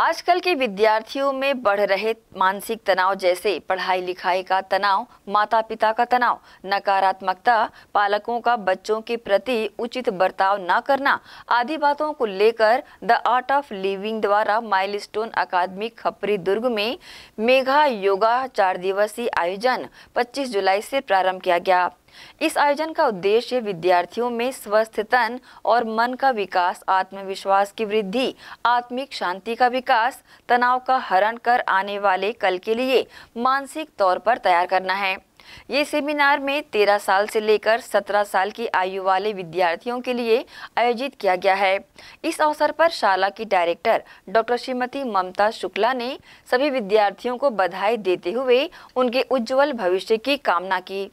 आजकल के विद्यार्थियों में बढ़ रहे मानसिक तनाव जैसे पढ़ाई लिखाई का तनाव माता पिता का तनाव नकारात्मकता पालकों का बच्चों के प्रति उचित बर्ताव न करना आदि बातों को लेकर द आर्ट ऑफ लिविंग द्वारा माइलस्टोन अकादमी खपरी दुर्ग में मेघा योगा चार दिवसीय आयोजन 25 जुलाई से प्रारंभ किया गया इस आयोजन का उद्देश्य विद्यार्थियों में स्वस्थ तन और मन का विकास आत्मविश्वास की वृद्धि आत्मिक शांति का विकास तनाव का हरण कर आने वाले कल के लिए मानसिक तौर पर तैयार करना है ये सेमिनार में तेरह साल से लेकर सत्रह साल की आयु वाले विद्यार्थियों के लिए आयोजित किया गया है इस अवसर पर शाला की डायरेक्टर डॉक्टर श्रीमती ममता शुक्ला ने सभी विद्यार्थियों को बधाई देते हुए उनके उज्जवल भविष्य की कामना की